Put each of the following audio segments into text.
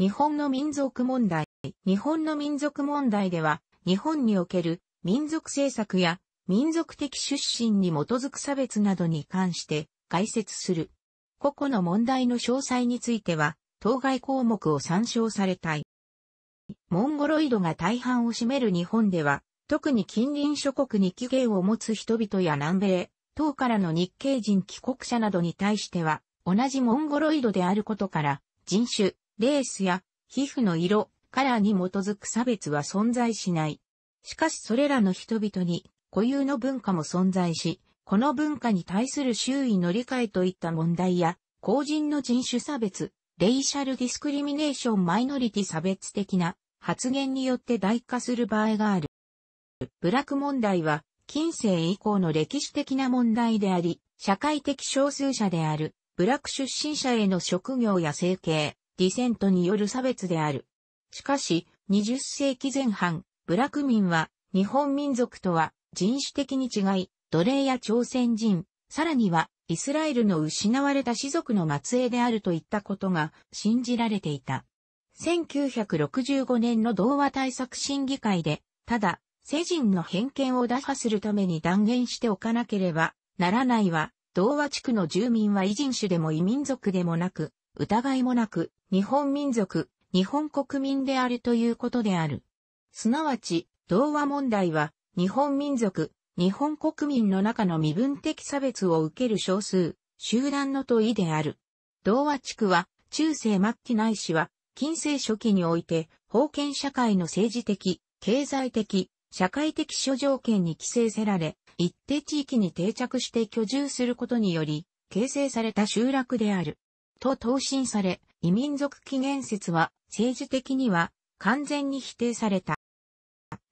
日本の民族問題。日本の民族問題では、日本における民族政策や民族的出身に基づく差別などに関して解説する。個々の問題の詳細については、当該項目を参照されたい。モンゴロイドが大半を占める日本では、特に近隣諸国に起源を持つ人々や南米、等からの日系人帰国者などに対しては、同じモンゴロイドであることから、人種、レースや皮膚の色、カラーに基づく差別は存在しない。しかしそれらの人々に固有の文化も存在し、この文化に対する周囲の理解といった問題や、公人の人種差別、レイシャルディスクリミネーションマイノリティ差別的な発言によって代化する場合がある。ブラック問題は、近世以降の歴史的な問題であり、社会的少数者である、ブラック出身者への職業や生計、ディセントによる差別である。しかし、20世紀前半、部落民は日本民族とは人種的に違い、奴隷や朝鮮人、さらにはイスラエルの失われた士族の末裔であるといったことが信じられていた。1965年の童話対策審議会で、ただ、世人の偏見を打破するために断言しておかなければならないは、童話地区の住民は異人種でも異民族でもなく、疑いもなく、日本民族、日本国民であるということである。すなわち、童話問題は、日本民族、日本国民の中の身分的差別を受ける少数、集団の問いである。童話地区は、中世末期ないしは、近世初期において、封建社会の政治的、経済的、社会的諸条件に規制せられ、一定地域に定着して居住することにより、形成された集落である。と答申され、異民族起源説は政治的には完全に否定された。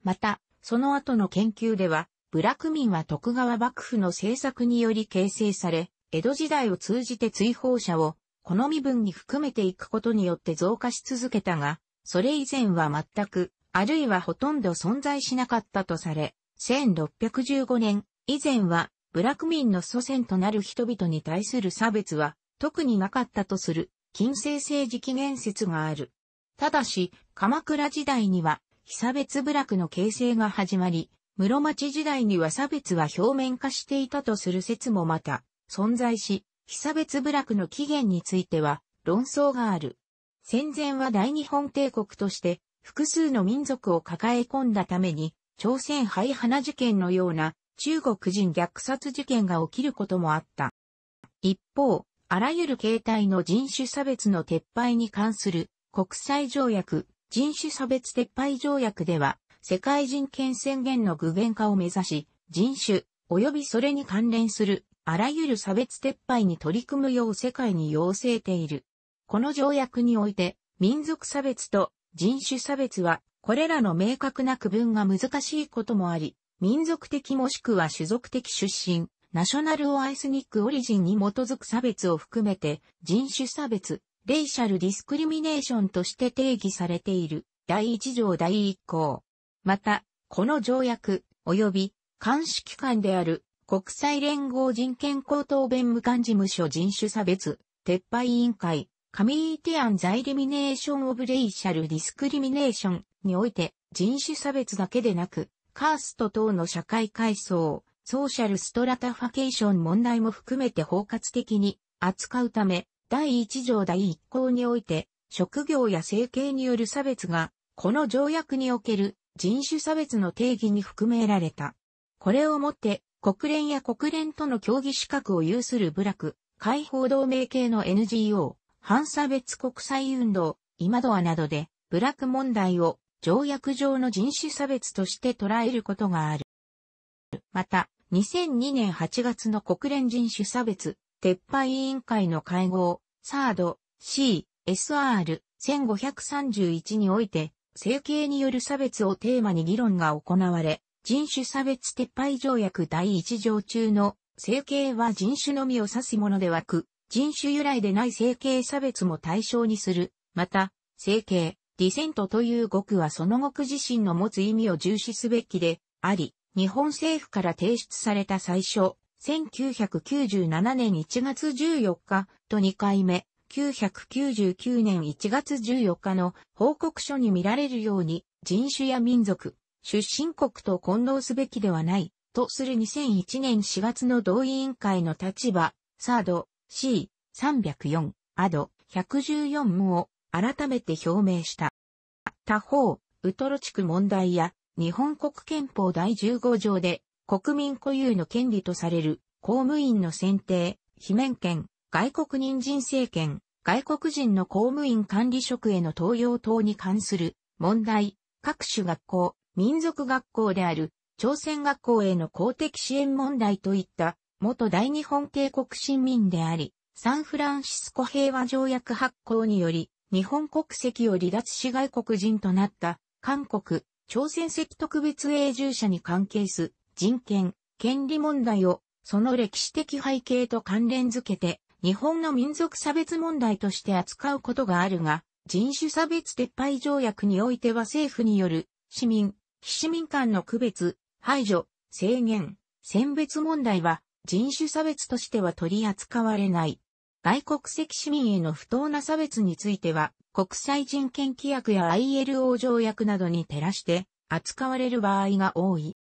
また、その後の研究では、部落民は徳川幕府の政策により形成され、江戸時代を通じて追放者を、この身分に含めていくことによって増加し続けたが、それ以前は全く、あるいはほとんど存在しなかったとされ、1615年以前は、部落民の祖先となる人々に対する差別は、特になかったとする近世政治起源説がある。ただし、鎌倉時代には、被差別部落の形成が始まり、室町時代には差別は表面化していたとする説もまた存在し、被差別部落の起源については論争がある。戦前は大日本帝国として複数の民族を抱え込んだために、朝鮮廃花事件のような中国人虐殺事件が起きることもあった。一方、あらゆる形態の人種差別の撤廃に関する国際条約、人種差別撤廃条約では、世界人権宣言の具現化を目指し、人種、及びそれに関連する、あらゆる差別撤廃に取り組むよう世界に要請ている。この条約において、民族差別と人種差別は、これらの明確な区分が難しいこともあり、民族的もしくは種族的出身、ナショナル・オアイスニック・オリジンに基づく差別を含めて、人種差別、レイシャル・ディスクリミネーションとして定義されている、第1条第1項。また、この条約、及び、監視機関である、国際連合人権高等弁務官事務所人種差別、撤廃委員会、カミーティアン・ザイリミネーション・オブ・レイシャル・ディスクリミネーションにおいて、人種差別だけでなく、カースト等の社会階層、ソーシャルストラタファケーション問題も含めて包括的に扱うため、第1条第1項において、職業や生計による差別が、この条約における人種差別の定義に含められた。これをもって、国連や国連との協議資格を有する部落、解放同盟系の NGO、反差別国際運動、今ドアなどで、部落問題を条約上の人種差別として捉えることがある。また、2002年8月の国連人種差別撤廃委員会の会合、サード C、SR 1531において、整形による差別をテーマに議論が行われ、人種差別撤廃条約第一条中の、整形は人種のみを指すものではく、人種由来でない整形差別も対象にする。また、整形、ディセントという語句はその語句自身の持つ意味を重視すべきであり、日本政府から提出された最初、1997年1月14日と2回目、9 9 9年1月14日の報告書に見られるように人種や民族、出身国と混同すべきではないとする2001年4月の同委員会の立場、サード C304 アド114を改めて表明した。他方、ウトロ地区問題や日本国憲法第15条で、国民固有の権利とされる、公務員の選定、罷免権、外国人人生権、外国人の公務員管理職への登用等に関する問題、各種学校、民族学校である朝鮮学校への公的支援問題といった元大日本帝国新民であり、サンフランシスコ平和条約発行により日本国籍を離脱し外国人となった韓国、朝鮮籍特別永住者に関係す人権、権利問題をその歴史的背景と関連づけて日本の民族差別問題として扱うことがあるが、人種差別撤廃条約においては政府による市民、非市民間の区別、排除、制限、選別問題は人種差別としては取り扱われない。外国籍市民への不当な差別については、国際人権規約や ILO 条約などに照らして扱われる場合が多い。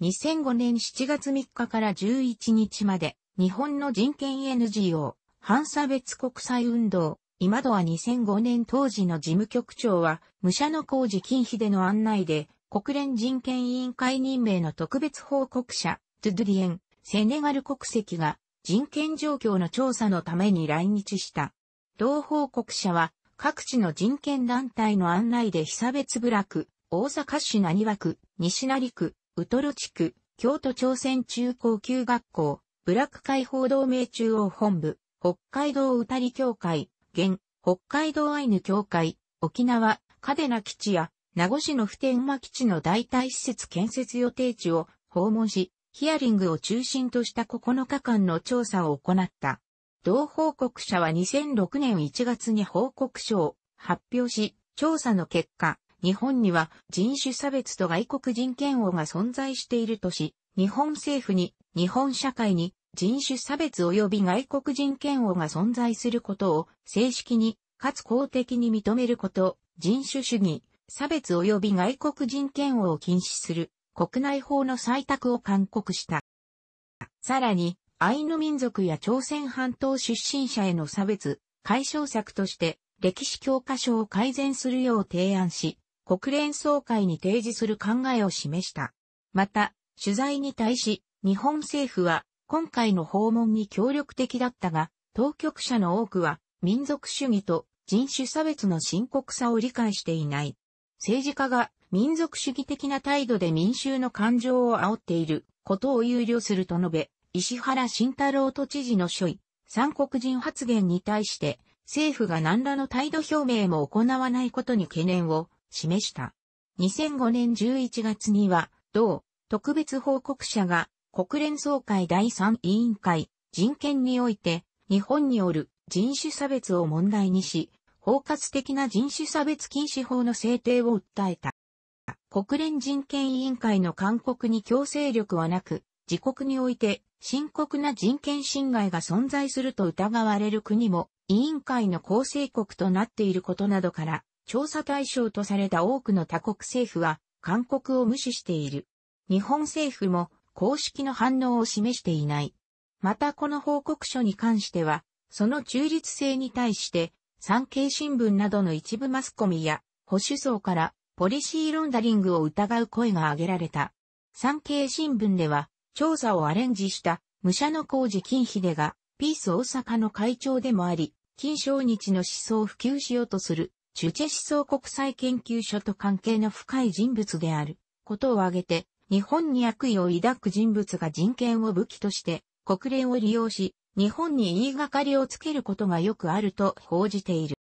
2005年7月3日から11日まで、日本の人権 NGO、反差別国際運動、今度は2005年当時の事務局長は、武者の工事金での案内で、国連人権委員会任命の特別報告者、トゥドリエン、セネガル国籍が人権状況の調査のために来日した。同報告者は、各地の人権団体の案内で被差別部落、大阪市何区、西成区、ウトロ地区、京都朝鮮中高級学校、部落解放同盟中央本部、北海道うたり協会、現、北海道アイヌ協会、沖縄、嘉手納基地や、名護市の普天間基地の代替施設建設予定地を訪問し、ヒアリングを中心とした9日間の調査を行った。同報告者は2006年1月に報告書を発表し、調査の結果、日本には人種差別と外国人嫌悪が存在しているとし、日本政府に、日本社会に人種差別及び外国人嫌悪が存在することを正式に、かつ公的に認めること、人種主義、差別及び外国人嫌悪を禁止する国内法の採択を勧告した。さらに、アイヌ民族や朝鮮半島出身者への差別、解消策として、歴史教科書を改善するよう提案し、国連総会に提示する考えを示した。また、取材に対し、日本政府は、今回の訪問に協力的だったが、当局者の多くは、民族主義と人種差別の深刻さを理解していない。政治家が民族主義的な態度で民衆の感情を煽っていることを憂慮すると述べ、石原慎太郎都知事の諸位、三国人発言に対して、政府が何らの態度表明も行わないことに懸念を示した。2005年11月には、同特別報告者が国連総会第3委員会人権において日本による人種差別を問題にし、包括的な人種差別禁止法の制定を訴えた。国連人権委員会の勧告に強制力はなく、自国において深刻な人権侵害が存在すると疑われる国も、委員会の構成国となっていることなどから、調査対象とされた多くの他国政府は、勧告を無視している。日本政府も公式の反応を示していない。またこの報告書に関しては、その中立性に対して、産経新聞などの一部マスコミや保守層からポリシーロンダリングを疑う声が挙げられた。産経新聞では、調査をアレンジした武者の工事金秀が、ピース大阪の会長でもあり、金正日の思想を普及しようとする、チュチェ思想国際研究所と関係の深い人物である、ことを挙げて、日本に悪意を抱く人物が人権を武器として、国連を利用し、日本に言いがかりをつけることがよくあると報じている。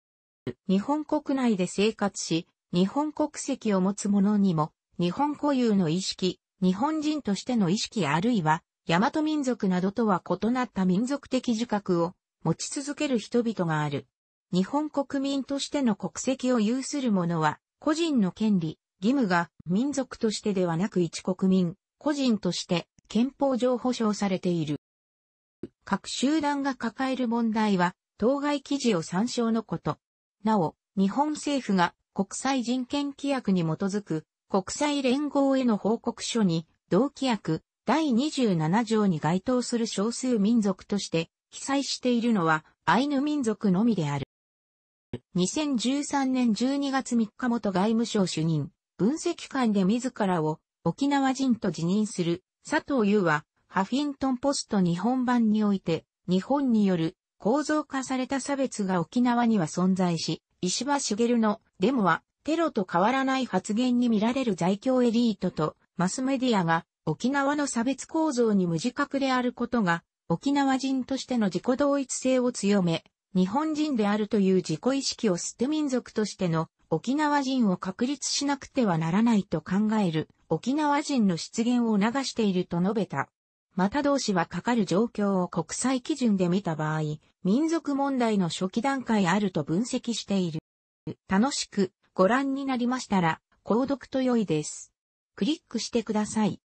日本国内で生活し、日本国籍を持つ者にも、日本固有の意識、日本人としての意識あるいは、大和民族などとは異なった民族的自覚を持ち続ける人々がある。日本国民としての国籍を有する者は、個人の権利、義務が民族としてではなく一国民、個人として憲法上保障されている。各集団が抱える問題は、当該記事を参照のこと。なお、日本政府が国際人権規約に基づく国際連合への報告書に同規約第27条に該当する少数民族として記載しているのはアイヌ民族のみである。2013年12月3日元外務省主任、分析官で自らを沖縄人と辞任する佐藤優はハフィントンポスト日本版において日本による構造化された差別が沖縄には存在し、石破茂のデモはテロと変わらない発言に見られる在京エリートとマスメディアが沖縄の差別構造に無自覚であることが沖縄人としての自己同一性を強め、日本人であるという自己意識を捨て民族としての沖縄人を確立しなくてはならないと考える沖縄人の出現を促していると述べた。また同志はかかる状況を国際基準で見た場合、民族問題の初期段階あると分析している。楽しくご覧になりましたら、購読と良いです。クリックしてください。